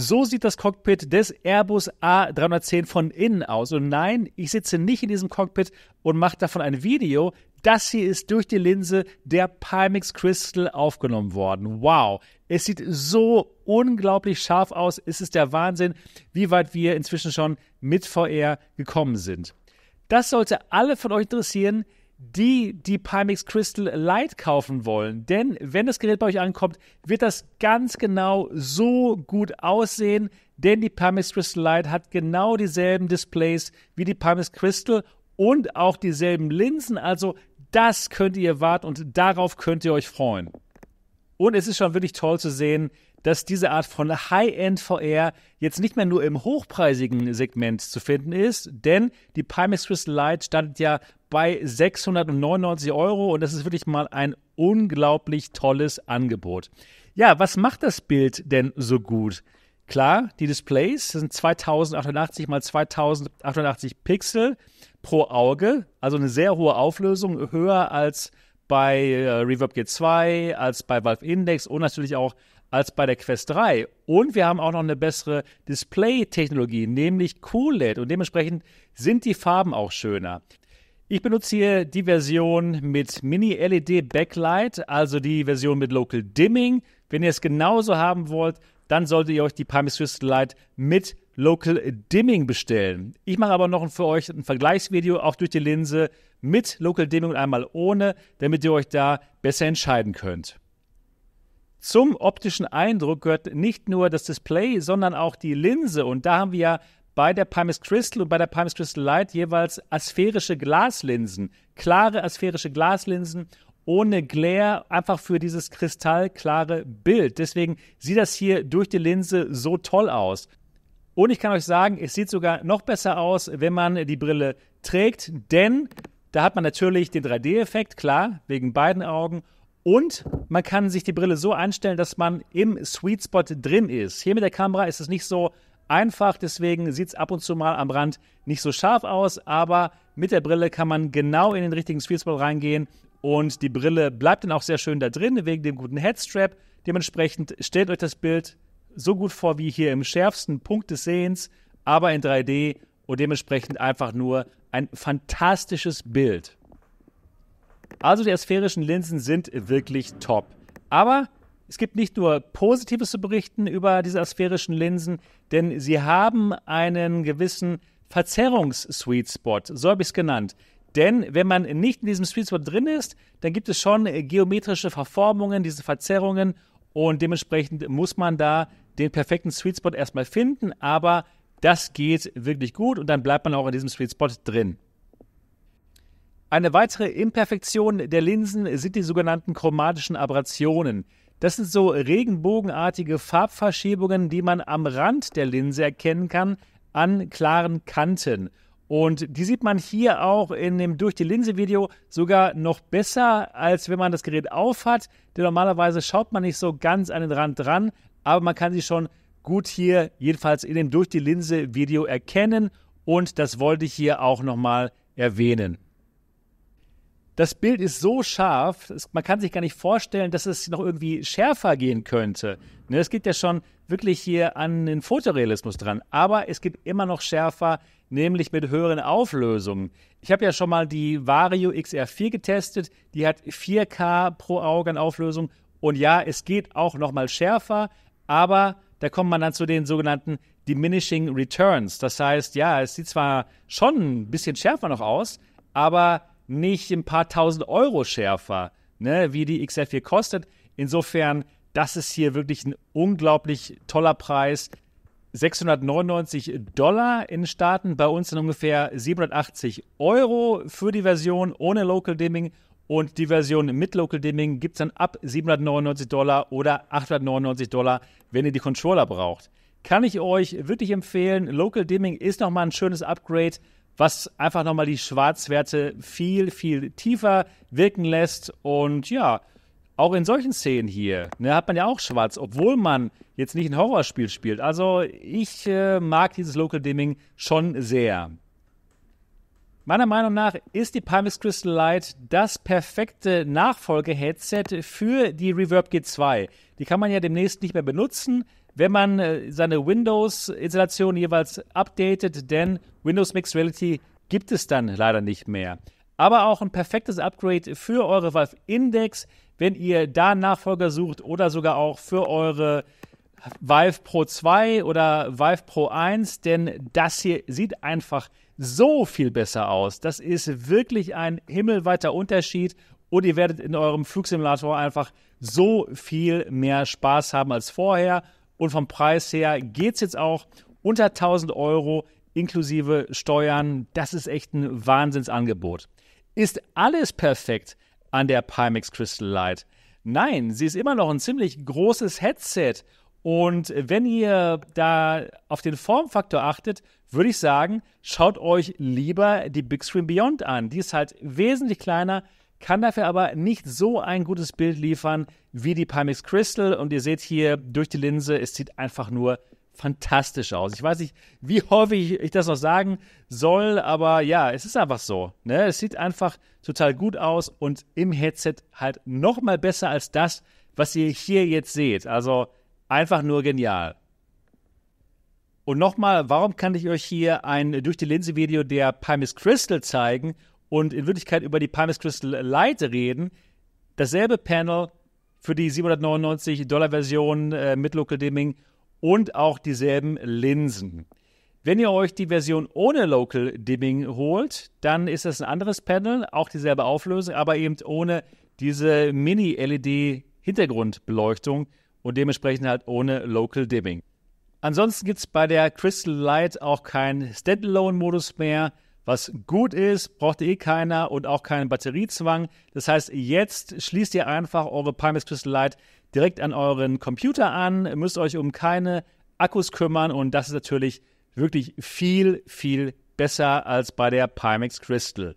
So sieht das Cockpit des Airbus A310 von innen aus. Und nein, ich sitze nicht in diesem Cockpit und mache davon ein Video. Das hier ist durch die Linse der Pimax Crystal aufgenommen worden. Wow, es sieht so unglaublich scharf aus. Es ist der Wahnsinn, wie weit wir inzwischen schon mit VR gekommen sind. Das sollte alle von euch interessieren, die die Pimax Crystal Light kaufen wollen. Denn wenn das Gerät bei euch ankommt, wird das ganz genau so gut aussehen. Denn die Pimax Crystal Light hat genau dieselben Displays wie die Pimax Crystal und auch dieselben Linsen. Also das könnt ihr erwarten und darauf könnt ihr euch freuen. Und es ist schon wirklich toll zu sehen, dass diese Art von High-End VR jetzt nicht mehr nur im hochpreisigen Segment zu finden ist, denn die Pimax Crystal Light startet ja bei 699 Euro und das ist wirklich mal ein unglaublich tolles Angebot. Ja, was macht das Bild denn so gut? Klar, die Displays sind 2088 mal 2088 Pixel pro Auge, also eine sehr hohe Auflösung, höher als bei äh, Reverb G2, als bei Valve Index und natürlich auch als bei der Quest 3. Und wir haben auch noch eine bessere Display-Technologie, nämlich QLED. Und dementsprechend sind die Farben auch schöner. Ich benutze hier die Version mit Mini-LED-Backlight, also die Version mit Local Dimming. Wenn ihr es genauso haben wollt, dann solltet ihr euch die Primus Crystal Light mit Local Dimming bestellen. Ich mache aber noch für euch ein Vergleichsvideo, auch durch die Linse, mit Local Dimming und einmal ohne, damit ihr euch da besser entscheiden könnt. Zum optischen Eindruck gehört nicht nur das Display, sondern auch die Linse. Und da haben wir ja bei der Palmis Crystal und bei der Palmis Crystal Light jeweils asphärische Glaslinsen, klare asphärische Glaslinsen ohne Glare, einfach für dieses kristallklare Bild. Deswegen sieht das hier durch die Linse so toll aus. Und ich kann euch sagen, es sieht sogar noch besser aus, wenn man die Brille trägt, denn da hat man natürlich den 3D-Effekt, klar, wegen beiden Augen. Und man kann sich die Brille so einstellen, dass man im Sweet Spot drin ist. Hier mit der Kamera ist es nicht so, einfach. Deswegen sieht es ab und zu mal am Rand nicht so scharf aus, aber mit der Brille kann man genau in den richtigen Sweet Spot reingehen und die Brille bleibt dann auch sehr schön da drin wegen dem guten Headstrap. Dementsprechend stellt euch das Bild so gut vor wie hier im schärfsten Punkt des Sehens, aber in 3D und dementsprechend einfach nur ein fantastisches Bild. Also die asphärischen Linsen sind wirklich top. Aber es gibt nicht nur Positives zu berichten über diese asphärischen Linsen, denn sie haben einen gewissen Verzerrungs-Sweet Spot, so habe ich es genannt. Denn wenn man nicht in diesem Sweet Spot drin ist, dann gibt es schon geometrische Verformungen, diese Verzerrungen und dementsprechend muss man da den perfekten Sweet Spot erstmal finden, aber das geht wirklich gut und dann bleibt man auch in diesem Sweet Spot drin. Eine weitere Imperfektion der Linsen sind die sogenannten chromatischen Aberrationen. Das sind so regenbogenartige Farbverschiebungen, die man am Rand der Linse erkennen kann, an klaren Kanten. Und die sieht man hier auch in dem Durch die Linse Video sogar noch besser, als wenn man das Gerät aufhat. Denn normalerweise schaut man nicht so ganz an den Rand dran, aber man kann sie schon gut hier jedenfalls in dem Durch die Linse Video erkennen. Und das wollte ich hier auch nochmal erwähnen das Bild ist so scharf, es, man kann sich gar nicht vorstellen, dass es noch irgendwie schärfer gehen könnte. Ne, es geht ja schon wirklich hier an den Fotorealismus dran, aber es geht immer noch schärfer, nämlich mit höheren Auflösungen. Ich habe ja schon mal die Vario XR4 getestet, die hat 4K pro Auge an Auflösung und ja, es geht auch noch mal schärfer, aber da kommt man dann zu den sogenannten Diminishing Returns. Das heißt, ja, es sieht zwar schon ein bisschen schärfer noch aus, aber nicht ein paar tausend Euro schärfer, ne, wie die xf 4 kostet. Insofern, das ist hier wirklich ein unglaublich toller Preis. 699 Dollar in Staaten, bei uns sind ungefähr 780 Euro für die Version ohne Local Dimming und die Version mit Local Dimming gibt es dann ab 799 Dollar oder 899 Dollar, wenn ihr die Controller braucht. Kann ich euch wirklich empfehlen, Local Dimming ist nochmal ein schönes Upgrade was einfach nochmal die Schwarzwerte viel, viel tiefer wirken lässt. Und ja, auch in solchen Szenen hier ne, hat man ja auch schwarz, obwohl man jetzt nicht ein Horrorspiel spielt. Also ich äh, mag dieses Local Dimming schon sehr. Meiner Meinung nach ist die Palmis Crystal Light das perfekte Nachfolge-Headset für die Reverb G2. Die kann man ja demnächst nicht mehr benutzen wenn man äh, seine Windows-Installation jeweils updatet, denn Windows Mixed Reality gibt es dann leider nicht mehr. Aber auch ein perfektes Upgrade für eure Valve Index, wenn ihr da Nachfolger sucht oder sogar auch für eure Valve Pro 2 oder Valve Pro 1, denn das hier sieht einfach so viel besser aus. Das ist wirklich ein himmelweiter Unterschied und ihr werdet in eurem Flugsimulator einfach so viel mehr Spaß haben als vorher und vom Preis her geht es jetzt auch unter 1000 Euro inklusive Steuern. Das ist echt ein Wahnsinnsangebot. Ist alles perfekt an der Pimax Crystal Light? Nein, sie ist immer noch ein ziemlich großes Headset. Und wenn ihr da auf den Formfaktor achtet, würde ich sagen, schaut euch lieber die Big Screen Beyond an. Die ist halt wesentlich kleiner, kann dafür aber nicht so ein gutes Bild liefern wie die Pimax Crystal. Und ihr seht hier durch die Linse, es sieht einfach nur fantastisch aus. Ich weiß nicht, wie häufig ich das noch sagen soll, aber ja, es ist einfach so. Ne? Es sieht einfach total gut aus und im Headset halt noch mal besser als das, was ihr hier jetzt seht. Also einfach nur genial. Und nochmal, warum kann ich euch hier ein durch die Linse Video der Pimis Crystal zeigen und in Wirklichkeit über die Palms Crystal Light reden. Dasselbe Panel für die 799-Dollar-Version äh, mit Local Dimming und auch dieselben Linsen. Wenn ihr euch die Version ohne Local Dimming holt, dann ist das ein anderes Panel, auch dieselbe Auflösung, aber eben ohne diese Mini-LED-Hintergrundbeleuchtung und dementsprechend halt ohne Local Dimming. Ansonsten gibt es bei der Crystal Light auch keinen Standalone-Modus mehr, was gut ist, braucht eh keiner und auch keinen Batteriezwang. Das heißt, jetzt schließt ihr einfach eure Pimax Crystal Light direkt an euren Computer an, müsst euch um keine Akkus kümmern und das ist natürlich wirklich viel, viel besser als bei der Pimax Crystal.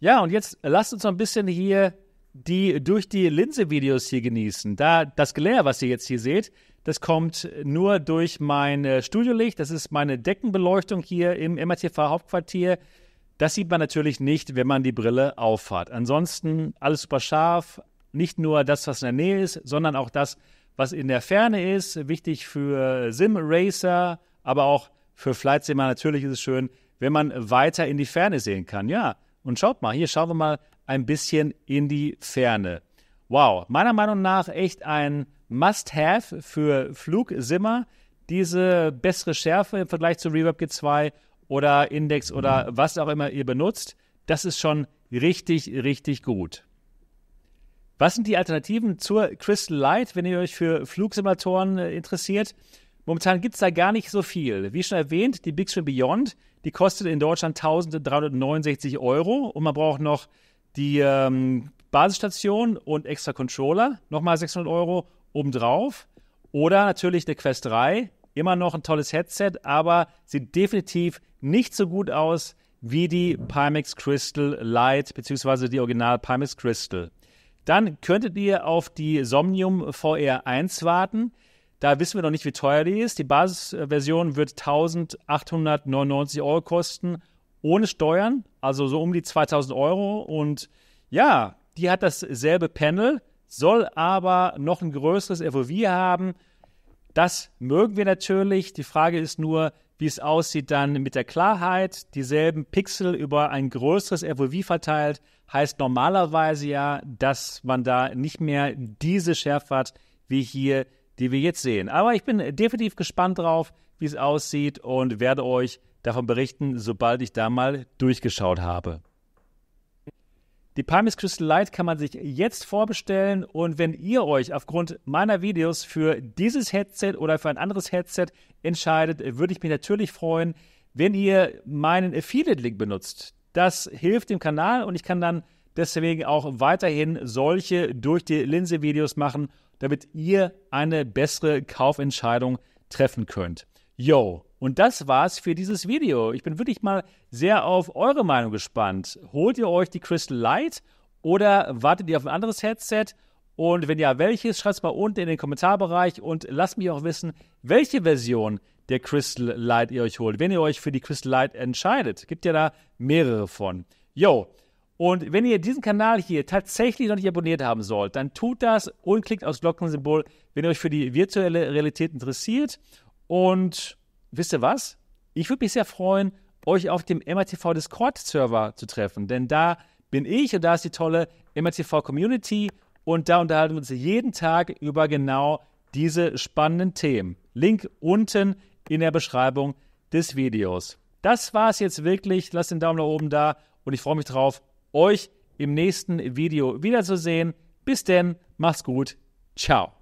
Ja, und jetzt lasst uns noch ein bisschen hier die durch die Linse Videos hier genießen. Da das Glare, was ihr jetzt hier seht, das kommt nur durch mein äh, Studiolicht. Das ist meine Deckenbeleuchtung hier im MRTV Hauptquartier. Das sieht man natürlich nicht, wenn man die Brille auffahrt. Ansonsten alles super scharf. Nicht nur das, was in der Nähe ist, sondern auch das, was in der Ferne ist. Wichtig für Sim-Racer, aber auch für Flight Simmer. Natürlich ist es schön, wenn man weiter in die Ferne sehen kann. Ja, und schaut mal, hier schauen wir mal ein bisschen in die Ferne. Wow, meiner Meinung nach echt ein Must-Have für Flugsimmer, diese bessere Schärfe im Vergleich zu Reverb G2 oder Index oder mhm. was auch immer ihr benutzt. Das ist schon richtig, richtig gut. Was sind die Alternativen zur Crystal Light, wenn ihr euch für Flugsimulatoren äh, interessiert? Momentan gibt es da gar nicht so viel. Wie schon erwähnt, die Big Stream Beyond, die kostet in Deutschland 1369 Euro und man braucht noch die ähm, Basisstation und extra Controller, nochmal 600 Euro obendrauf. Oder natürlich der Quest 3, immer noch ein tolles Headset, aber sieht definitiv nicht so gut aus wie die Pimax Crystal Lite beziehungsweise die Original Pimax Crystal. Dann könntet ihr auf die Somnium VR 1 warten. Da wissen wir noch nicht, wie teuer die ist. Die Basisversion wird 1899 Euro kosten ohne Steuern, also so um die 2000 Euro. Und ja, die hat dasselbe Panel, soll aber noch ein größeres FOV haben. Das mögen wir natürlich. Die Frage ist nur, wie es aussieht dann mit der Klarheit. Dieselben Pixel über ein größeres FOV verteilt heißt normalerweise ja, dass man da nicht mehr diese Schärfe hat, wie hier, die wir jetzt sehen. Aber ich bin definitiv gespannt drauf, wie es aussieht und werde euch davon berichten, sobald ich da mal durchgeschaut habe. Die Palmis Crystal Light kann man sich jetzt vorbestellen und wenn ihr euch aufgrund meiner Videos für dieses Headset oder für ein anderes Headset entscheidet, würde ich mich natürlich freuen, wenn ihr meinen Affiliate-Link benutzt. Das hilft dem Kanal und ich kann dann deswegen auch weiterhin solche durch die Linse Videos machen, damit ihr eine bessere Kaufentscheidung treffen könnt. Yo, und das war's für dieses Video. Ich bin wirklich mal sehr auf eure Meinung gespannt. Holt ihr euch die Crystal Light oder wartet ihr auf ein anderes Headset? Und wenn ja, welches, schreibt es mal unten in den Kommentarbereich und lasst mich auch wissen, welche Version der Crystal Light ihr euch holt. Wenn ihr euch für die Crystal Light entscheidet, gibt ja da mehrere von. Yo, und wenn ihr diesen Kanal hier tatsächlich noch nicht abonniert haben sollt, dann tut das und klickt aufs Glockensymbol, wenn ihr euch für die virtuelle Realität interessiert. Und wisst ihr was? Ich würde mich sehr freuen, euch auf dem MRTV Discord-Server zu treffen, denn da bin ich und da ist die tolle MRTV-Community und da unterhalten wir uns jeden Tag über genau diese spannenden Themen. Link unten in der Beschreibung des Videos. Das war es jetzt wirklich. Lasst den Daumen nach oben da und ich freue mich drauf, euch im nächsten Video wiederzusehen. Bis denn, macht's gut. Ciao.